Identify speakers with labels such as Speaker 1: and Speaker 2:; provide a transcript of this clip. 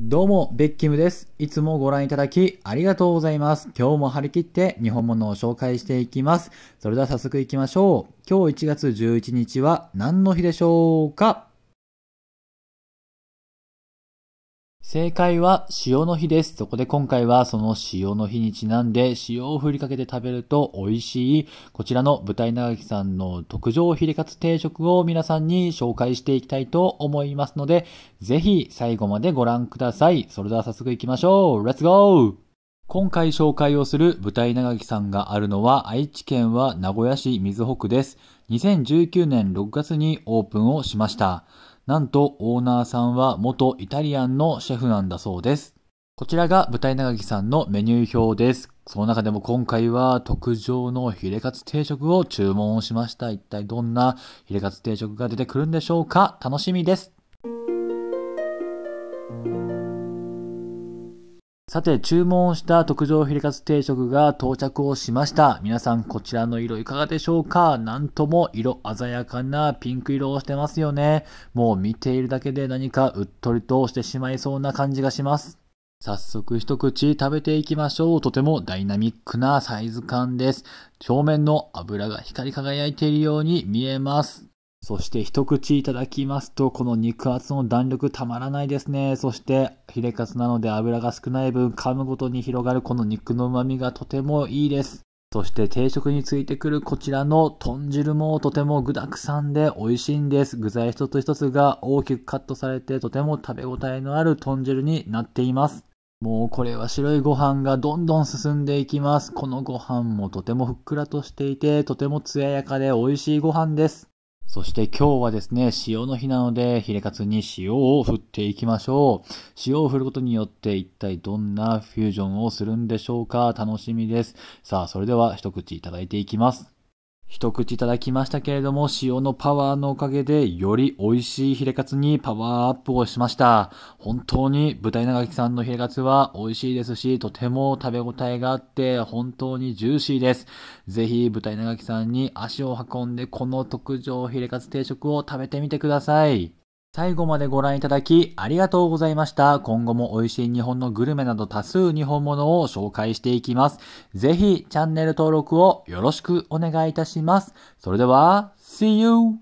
Speaker 1: どうも、ベッキムです。いつもご覧いただきありがとうございます。今日も張り切って日本物を紹介していきます。それでは早速行きましょう。今日1月11日は何の日でしょうか正解は塩の日です。そこで今回はその塩の日にちなんで塩をふりかけて食べると美味しいこちらの舞台長木さんの特上ヒレカツ定食を皆さんに紹介していきたいと思いますのでぜひ最後までご覧ください。それでは早速行きましょう。レッツゴー今回紹介をする舞台長木さんがあるのは愛知県は名古屋市水北区です。2019年6月にオープンをしました。なんとオーナーさんは元イタリアンのシェフなんだそうです。こちらが舞台長木さんのメニュー表です。その中でも今回は特上のヒレカツ定食を注文しました。一体どんなヒレカツ定食が出てくるんでしょうか楽しみです。さて、注文した特上ヒレカツ定食が到着をしました。皆さん、こちらの色いかがでしょうかなんとも色鮮やかなピンク色をしてますよね。もう見ているだけで何かうっとりとしてしまいそうな感じがします。早速一口食べていきましょう。とてもダイナミックなサイズ感です。表面の油が光り輝いているように見えます。そして一口いただきますと、この肉厚の弾力たまらないですね。そして、ヒレカツなので油が少ない分、噛むごとに広がるこの肉の旨味がとてもいいです。そして定食についてくるこちらの豚汁もとても具沢山で美味しいんです。具材一つ一つが大きくカットされてとても食べ応えのある豚汁になっています。もうこれは白いご飯がどんどん進んでいきます。このご飯もとてもふっくらとしていてとても艶やかで美味しいご飯です。そして今日はですね、潮の日なので、ヒレカツに塩を振っていきましょう。塩を振ることによって一体どんなフュージョンをするんでしょうか楽しみです。さあ、それでは一口いただいていきます。一口いただきましたけれども、塩のパワーのおかげで、より美味しいヒレカツにパワーアップをしました。本当に舞台長木さんのヒレカツは美味しいですし、とても食べ応えがあって、本当にジューシーです。ぜひ舞台長木さんに足を運んで、この特上ヒレカツ定食を食べてみてください。最後までご覧いただきありがとうございました。今後も美味しい日本のグルメなど多数日本物を紹介していきます。ぜひチャンネル登録をよろしくお願いいたします。それでは、See you!